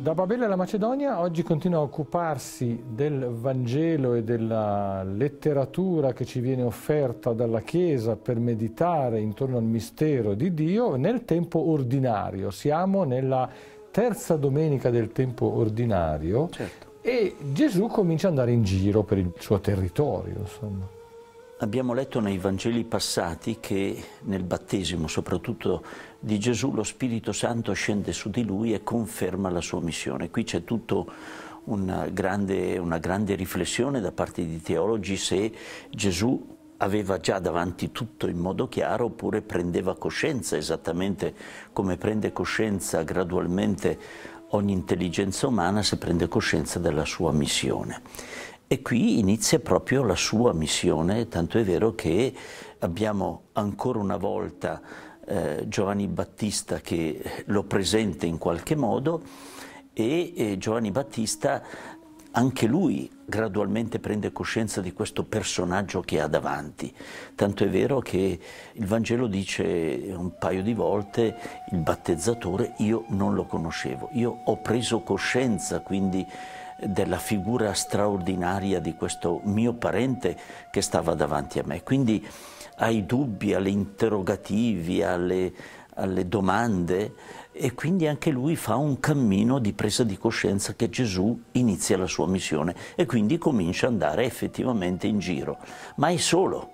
Da Babele alla Macedonia oggi continua a occuparsi del Vangelo e della letteratura che ci viene offerta dalla Chiesa per meditare intorno al mistero di Dio nel tempo ordinario. Siamo nella terza domenica del tempo ordinario certo. e Gesù comincia ad andare in giro per il suo territorio, insomma. Abbiamo letto nei Vangeli passati che nel battesimo, soprattutto di Gesù, lo Spirito Santo scende su di lui e conferma la sua missione. Qui c'è tutta una, una grande riflessione da parte di teologi se Gesù aveva già davanti tutto in modo chiaro oppure prendeva coscienza, esattamente come prende coscienza gradualmente ogni intelligenza umana se prende coscienza della sua missione. E qui inizia proprio la sua missione, tanto è vero che abbiamo ancora una volta eh, Giovanni Battista che lo presenta in qualche modo e eh, Giovanni Battista anche lui gradualmente prende coscienza di questo personaggio che ha davanti. Tanto è vero che il Vangelo dice un paio di volte il battezzatore io non lo conoscevo, io ho preso coscienza quindi della figura straordinaria di questo mio parente che stava davanti a me. Quindi ai dubbi, alle interrogativi, alle, alle domande e quindi anche lui fa un cammino di presa di coscienza che Gesù inizia la sua missione e quindi comincia ad andare effettivamente in giro, ma è solo.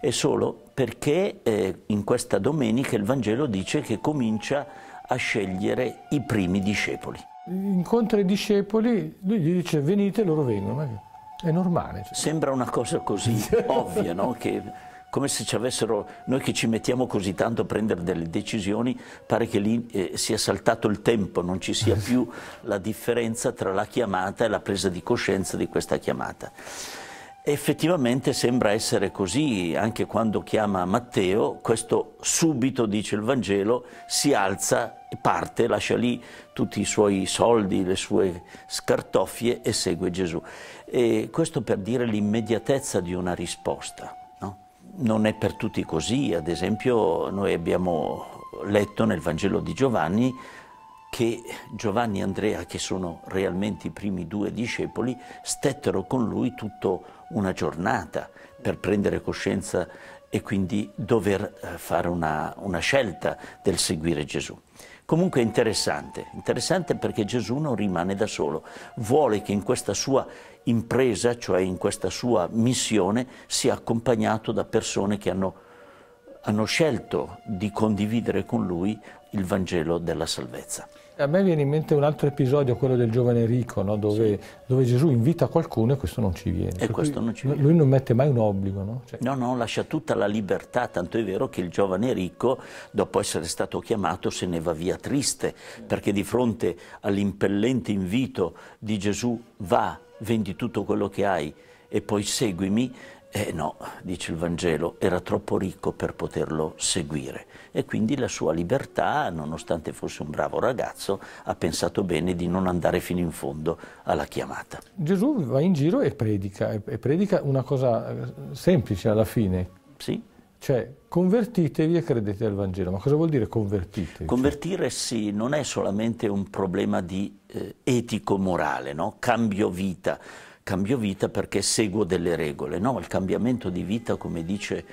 È solo perché eh, in questa domenica il Vangelo dice che comincia a scegliere i primi discepoli incontra i discepoli, lui gli dice venite, loro vengono. È normale. Sembra una cosa così ovvia, no? Che come se ci avessero, noi che ci mettiamo così tanto a prendere delle decisioni, pare che lì eh, sia saltato il tempo, non ci sia più la differenza tra la chiamata e la presa di coscienza di questa chiamata. Effettivamente sembra essere così, anche quando chiama Matteo, questo subito, dice il Vangelo, si alza parte, lascia lì tutti i suoi soldi, le sue scartoffie e segue Gesù. E questo per dire l'immediatezza di una risposta. No? Non è per tutti così, ad esempio noi abbiamo letto nel Vangelo di Giovanni che Giovanni e Andrea, che sono realmente i primi due discepoli, stettero con lui tutta una giornata per prendere coscienza e quindi dover eh, fare una, una scelta del seguire Gesù. Comunque è interessante, interessante perché Gesù non rimane da solo, vuole che in questa sua impresa, cioè in questa sua missione, sia accompagnato da persone che hanno hanno scelto di condividere con lui il Vangelo della salvezza. A me viene in mente un altro episodio, quello del giovane ricco, no? dove, sì. dove, Gesù invita qualcuno e questo non ci viene. E questo non ci viene. Lui non mette mai un obbligo. No? Cioè... no, no, lascia tutta la libertà, tanto è vero che il giovane ricco, dopo essere stato chiamato, se ne va via triste, perché di fronte all'impellente invito di Gesù va, vendi tutto quello che hai e poi seguimi, eh no, dice il Vangelo, era troppo ricco per poterlo seguire e quindi la sua libertà, nonostante fosse un bravo ragazzo, ha pensato bene di non andare fino in fondo alla chiamata. Gesù va in giro e predica, e predica una cosa eh, semplice alla fine. Sì. Cioè, convertitevi e credete al Vangelo. Ma cosa vuol dire convertitevi? Cioè, Convertirsi non è solamente un problema di eh, etico-morale, no? Cambio vita cambio vita perché seguo delle regole. No, il cambiamento di vita, come dice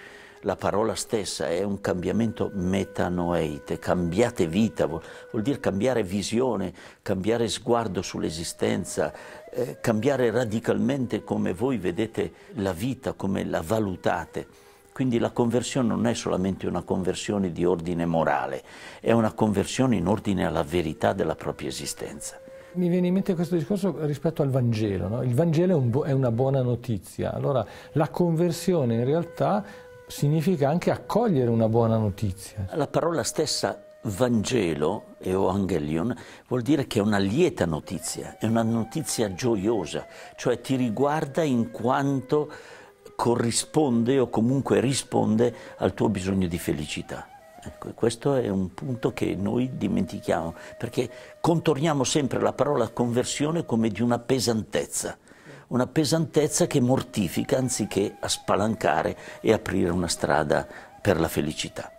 la parola stessa, è un cambiamento metanoeite, cambiate vita, vuol, vuol dire cambiare visione, cambiare sguardo sull'esistenza, eh, cambiare radicalmente come voi vedete la vita, come la valutate. Quindi la conversione non è solamente una conversione di ordine morale, è una conversione in ordine alla verità della propria esistenza. Mi viene in mente questo discorso rispetto al Vangelo. No? Il Vangelo è, un è una buona notizia. Allora, la conversione in realtà significa anche accogliere una buona notizia. La parola stessa Vangelo, Evangelion, vuol dire che è una lieta notizia, è una notizia gioiosa, cioè ti riguarda in quanto corrisponde o comunque risponde al tuo bisogno di felicità. Ecco, questo è un punto che noi dimentichiamo, perché contorniamo sempre la parola conversione come di una pesantezza, una pesantezza che mortifica anziché a spalancare e aprire una strada per la felicità.